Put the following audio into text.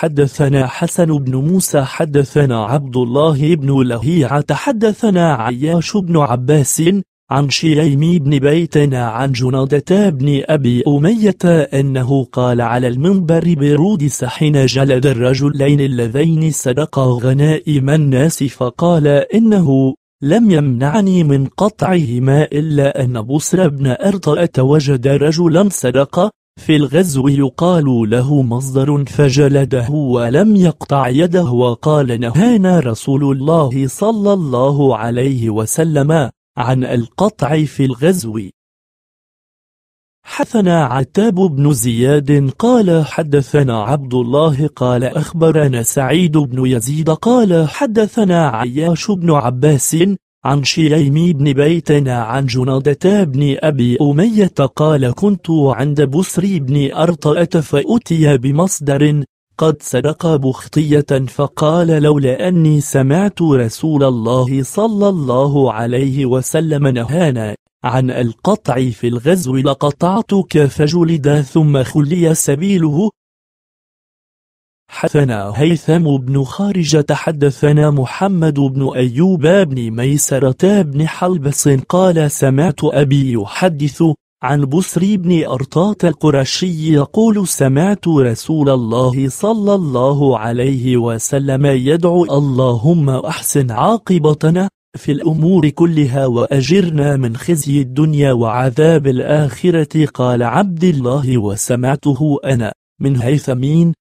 حدثنا حسن بن موسى حدثنا عبد الله بن لهيعة حدثنا عياش بن عباس عن شييم بن بيتنا عن جنادة بن أبي أمية أنه قال على المنبر برود سحين جلد الرجلين اللذين سرقا غنائم الناس فقال إنه لم يمنعني من قطعهما إلا أن بصر بن أرطأ توجد رجلا صدق في الغزو يقال له مصدر فجلده ولم يقطع يده وقال نهانا رسول الله صلى الله عليه وسلم عن القطع في الغزو حثنا عتاب بن زياد قال حدثنا عبد الله قال أخبرنا سعيد بن يزيد قال حدثنا عياش بن عباس عن شييم بن بيتنا عن جنادة بن أبي أمية قال كنت عند بصري بن أرطأة فأتي بمصدر قد سرق بخطية فقال لولا أني سمعت رسول الله صلى الله عليه وسلم نهانا عن القطع في الغزو لقطعتك فجلد ثم خلي سبيله حدثنا هيثم بن خارجة حدثنا محمد بن أيوب بن ميسرة بن حلبس قال سمعت أبي يحدث عن بصري بن أرطاط القرشي يقول سمعت رسول الله صلى الله عليه وسلم يدعو اللهم أحسن عاقبتنا في الأمور كلها وأجرنا من خزي الدنيا وعذاب الآخرة قال عبد الله وسمعته أنا من هيثمين